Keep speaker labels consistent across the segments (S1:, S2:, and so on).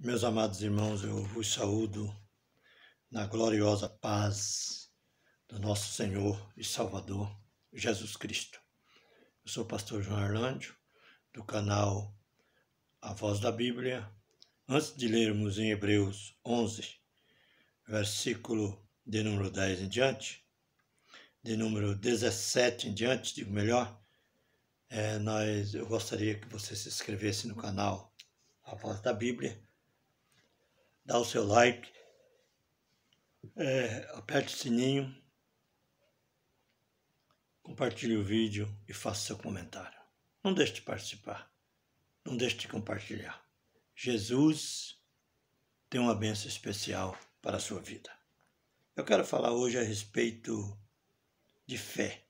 S1: Meus amados irmãos, eu vos saúdo na gloriosa paz do nosso Senhor e Salvador Jesus Cristo. Eu sou o pastor João Arlândio, do canal A Voz da Bíblia. Antes de lermos em Hebreus 11, versículo de número 10 em diante, de número 17 em diante, digo melhor, é, nós, eu gostaria que você se inscrevesse no canal A Voz da Bíblia dá o seu like, é, aperte o sininho, compartilhe o vídeo e faça seu comentário. Não deixe de participar, não deixe de compartilhar. Jesus tem uma benção especial para a sua vida. Eu quero falar hoje a respeito de fé,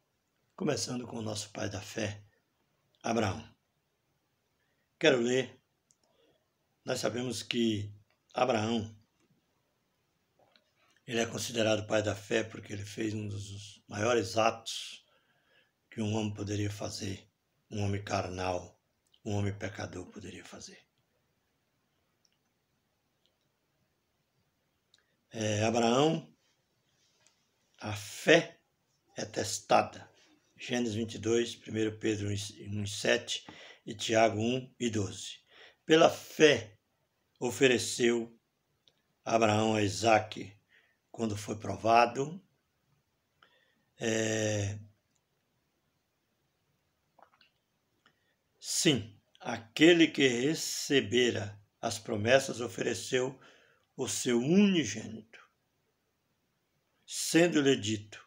S1: começando com o nosso pai da fé, Abraão. Quero ler. Nós sabemos que Abraão. Ele é considerado pai da fé porque ele fez um dos maiores atos que um homem poderia fazer, um homem carnal, um homem pecador poderia fazer. É, Abraão, a fé é testada. Gênesis 22, 1 Pedro 1, 7 e Tiago 1 e 12. Pela fé, ofereceu Abraão a Isaac quando foi provado. É... Sim, aquele que recebera as promessas ofereceu o seu unigênito, sendo-lhe dito: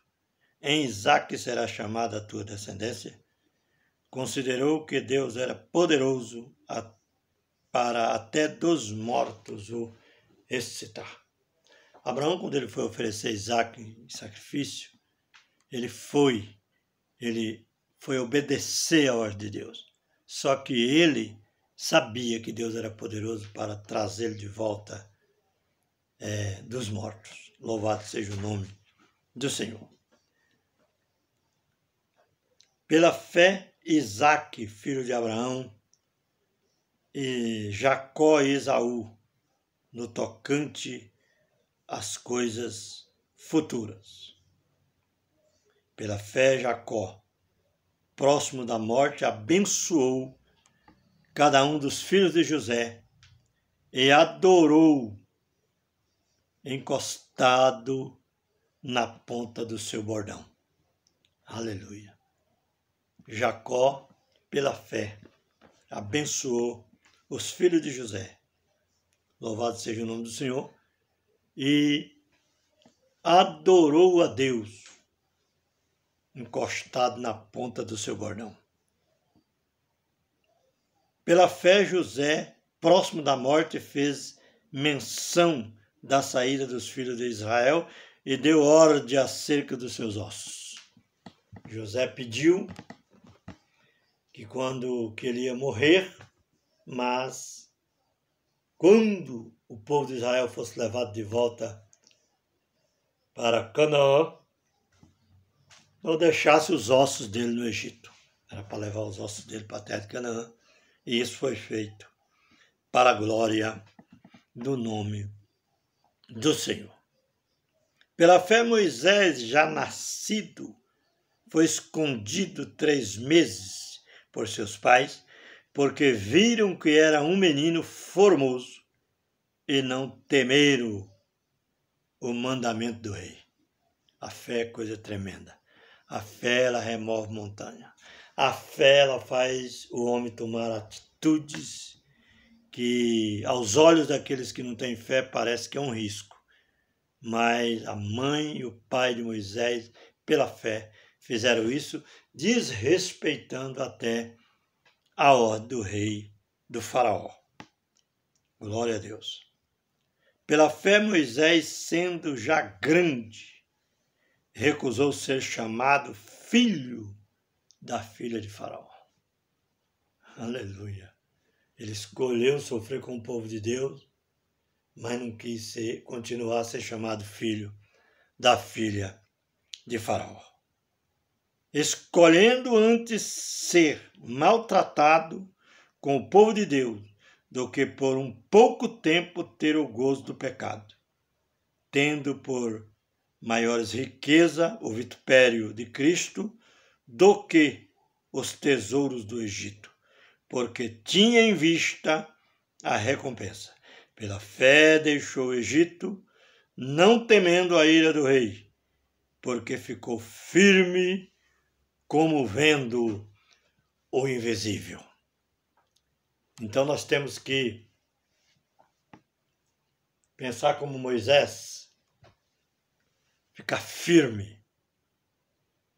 S1: Em Isaac será chamada a tua descendência. Considerou que Deus era poderoso a para até dos mortos o excitar. Abraão, quando ele foi oferecer Isaac em sacrifício, ele foi, ele foi obedecer à ordem de Deus. Só que ele sabia que Deus era poderoso para trazê-lo de volta é, dos mortos. Louvado seja o nome do Senhor. Pela fé, Isaac, filho de Abraão, e Jacó e Esaú no tocante às coisas futuras. Pela fé, Jacó, próximo da morte, abençoou cada um dos filhos de José e adorou encostado na ponta do seu bordão. Aleluia. Jacó, pela fé, abençoou os filhos de José. Louvado seja o nome do Senhor. E adorou a Deus, encostado na ponta do seu bordão. Pela fé, José, próximo da morte, fez menção da saída dos filhos de Israel e deu ordem acerca dos seus ossos. José pediu que quando queria morrer, mas quando o povo de Israel fosse levado de volta para Canaã, não deixasse os ossos dele no Egito. Era para levar os ossos dele para a terra de Canaã. E isso foi feito para a glória do nome do Senhor. Pela fé, Moisés, já nascido, foi escondido três meses por seus pais porque viram que era um menino formoso e não temeram o mandamento do rei. A fé é coisa tremenda. A fé ela remove montanha. A fé ela faz o homem tomar atitudes que aos olhos daqueles que não têm fé parece que é um risco. Mas a mãe e o pai de Moisés, pela fé, fizeram isso, desrespeitando até a ordem do rei do Faraó. Glória a Deus. Pela fé, Moisés, sendo já grande, recusou ser chamado filho da filha de Faraó. Aleluia. Ele escolheu sofrer com o povo de Deus, mas não quis ser, continuar a ser chamado filho da filha de Faraó escolhendo antes ser maltratado com o povo de Deus do que por um pouco tempo ter o gozo do pecado, tendo por maiores riqueza o vitupério de Cristo do que os tesouros do Egito, porque tinha em vista a recompensa. Pela fé deixou o Egito, não temendo a ira do rei, porque ficou firme como vendo o invisível. Então nós temos que pensar como Moisés, ficar firme,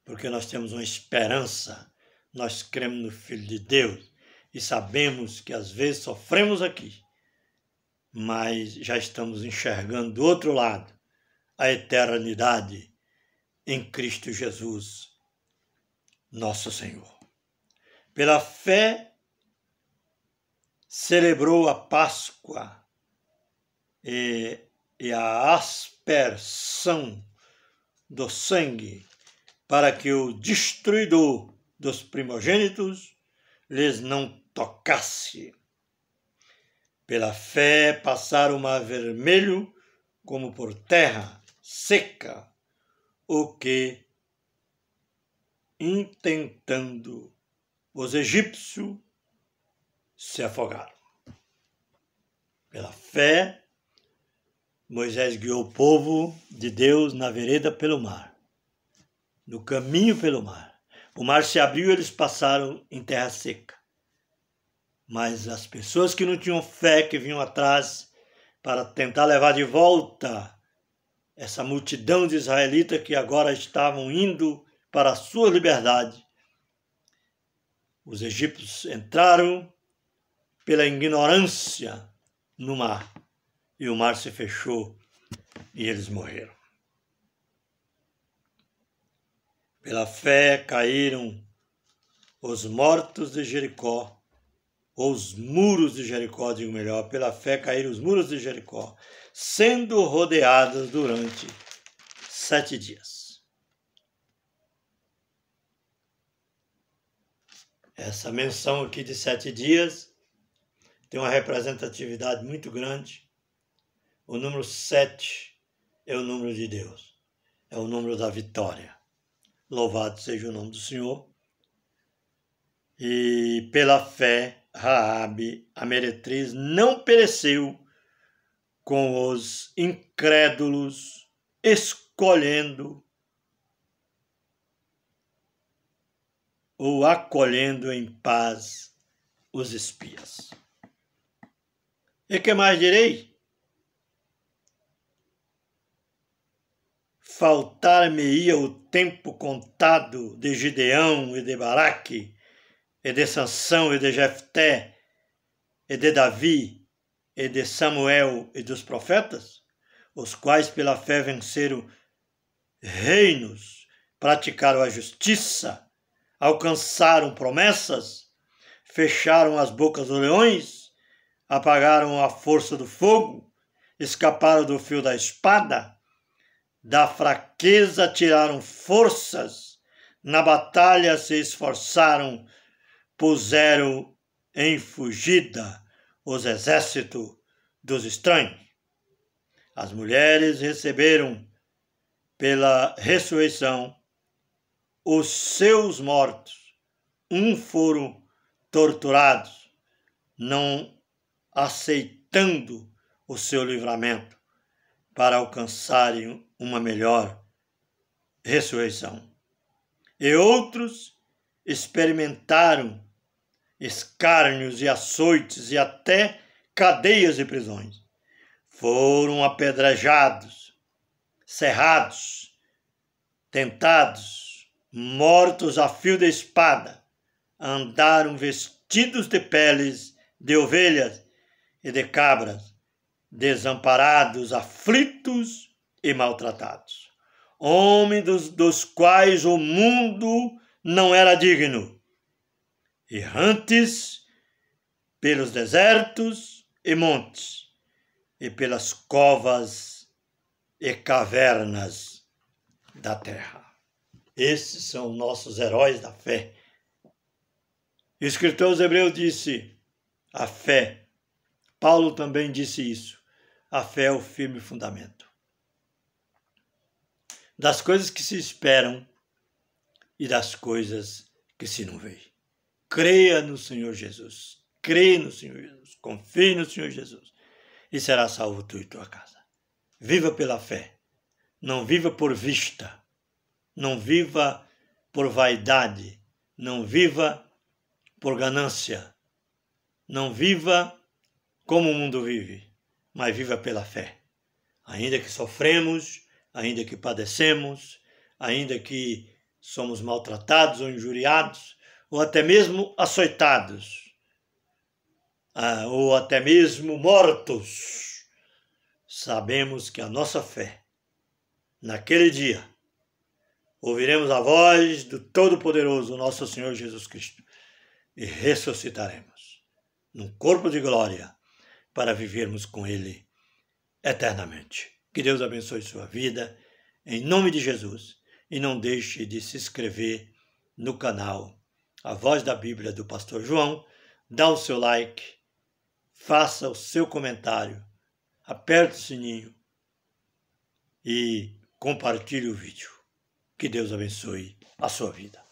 S1: porque nós temos uma esperança, nós cremos no Filho de Deus e sabemos que às vezes sofremos aqui, mas já estamos enxergando do outro lado a eternidade em Cristo Jesus nosso Senhor. Pela fé, celebrou a Páscoa e, e a aspersão do sangue, para que o destruidor dos primogênitos lhes não tocasse. Pela fé passaram o mar vermelho como por terra seca, o que intentando. Os egípcios se afogaram. Pela fé, Moisés guiou o povo de Deus na vereda pelo mar, no caminho pelo mar. O mar se abriu e eles passaram em terra seca. Mas as pessoas que não tinham fé, que vinham atrás para tentar levar de volta essa multidão de israelitas que agora estavam indo para a sua liberdade. Os egípcios entraram pela ignorância no mar, e o mar se fechou e eles morreram. Pela fé caíram os mortos de Jericó, ou os muros de Jericó, digo melhor, pela fé caíram os muros de Jericó, sendo rodeados durante sete dias. Essa menção aqui de sete dias tem uma representatividade muito grande. O número sete é o número de Deus, é o número da vitória. Louvado seja o nome do Senhor. E pela fé, Raabe, a meretriz, não pereceu com os incrédulos, escolhendo ou acolhendo em paz os espias. E que mais direi? Faltar-me-ia o tempo contado de Gideão e de Baraque, e de Sansão e de Jefté, e de Davi, e de Samuel e dos profetas, os quais pela fé venceram reinos, praticaram a justiça, alcançaram promessas, fecharam as bocas dos leões, apagaram a força do fogo, escaparam do fio da espada, da fraqueza tiraram forças, na batalha se esforçaram, puseram em fugida os exércitos dos estranhos. As mulheres receberam pela ressurreição os seus mortos, um foram torturados, não aceitando o seu livramento para alcançarem uma melhor ressurreição. E outros experimentaram escárnios e açoites e até cadeias e prisões. Foram apedrejados, cerrados, tentados, mortos a fio de espada, andaram vestidos de peles de ovelhas e de cabras, desamparados, aflitos e maltratados. Homens dos, dos quais o mundo não era digno, errantes pelos desertos e montes, e pelas covas e cavernas da terra. Esses são nossos heróis da fé. O escritor hebreu disse: a fé. Paulo também disse isso. A fé é o firme fundamento. Das coisas que se esperam e das coisas que se não veem. Creia no Senhor Jesus. Creia no Senhor Jesus. Confie no Senhor Jesus. E será salvo tu e tua casa. Viva pela fé. Não viva por vista não viva por vaidade, não viva por ganância, não viva como o mundo vive, mas viva pela fé. Ainda que sofremos, ainda que padecemos, ainda que somos maltratados ou injuriados, ou até mesmo açoitados, ah, ou até mesmo mortos, sabemos que a nossa fé, naquele dia, ouviremos a voz do Todo-Poderoso, nosso Senhor Jesus Cristo, e ressuscitaremos num corpo de glória para vivermos com Ele eternamente. Que Deus abençoe sua vida, em nome de Jesus, e não deixe de se inscrever no canal A Voz da Bíblia do Pastor João. Dá o seu like, faça o seu comentário, aperte o sininho e compartilhe o vídeo. Que Deus abençoe a sua vida.